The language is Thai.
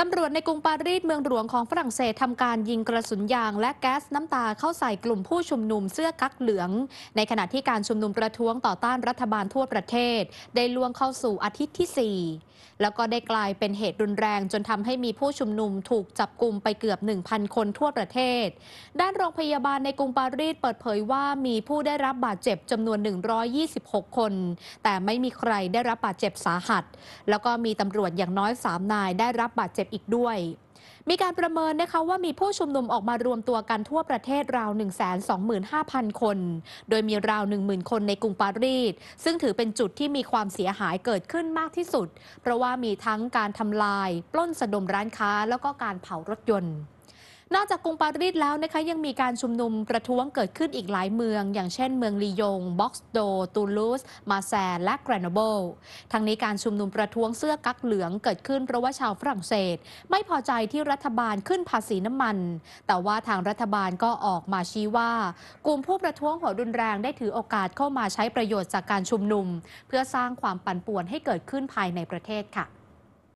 ตำรวจในกรุงปารีสเมืองหลวงของฝรั่งเศสทำการยิงกระสุนยางและแก๊สน้ำตาเข้าใส่กลุ่มผู้ชุมนุมเสื้อกั๊กเหลือง ในขณะที่การชุมนุมประท้วงต่อต้านรัฐบาลทั่วประเทศ ได้ล่วงเข้าสู่อาทิตย์ที่ 4 แล้วก็ได้กลายเป็นเหตุรุนแรงจนทำให้มีผู้ชุมนุมถูกจับกลุ่มไปเกือบ 1,000 คนทั่วประเทศ ด้านโรงพยาบาลในกรุงปารีสเปิดเผยว่ามีผู้ได้รับบาดเจ็บจำนวน 126 คน แต่ไม่มีใครได้รับบาดเจ็บสาหัส แล้วก็มีตำรวจอย่างน้อย3นายได้รับบาดเจ็บ็บอีกด้วย มีการประเมินนะคะว่ามีผู้ชุมนุมออกมารวมตัวกันทั่วประเทศราว 125,000 คน โดยมีราว 10,000 คนในกรุงปารีส ซึ่งถือเป็นจุดที่มีความเสียหายเกิดขึ้นมากที่สุด เพราะว่ามีทั้งการทำลาย ปล้นสะดมร้านค้าแล้วก็การเผารถยนต์นอกจากกรุงปารีสแล้วนะคะยังมีการชุมนุมประท้วงเกิดขึ้นอีกหลายเมือง อย่างเช่นเมืองลียง บ็อกซ์โดตูลูสมาแซนและแกรนโบลทั้งนี้การชุมนุมประท้วงเสื้อกั๊กเหลืองเกิดขึ้นเพราะว่าชาวฝรั่งเศส ไม่พอใจที่รัฐบาลขึ้นภาษีน้ำมัน แต่ว่าทางรัฐบาลก็ออกมาชี้ว่า กลุ่มผู้ประท้วงหัวรุนแรงได้ถือโอกาสเข้ามาใช้ประโยชน์จากการชุมนุม เพื่อสร้างความปั่นป่วนให้เกิดขึ้นภายในประเทศค่ะ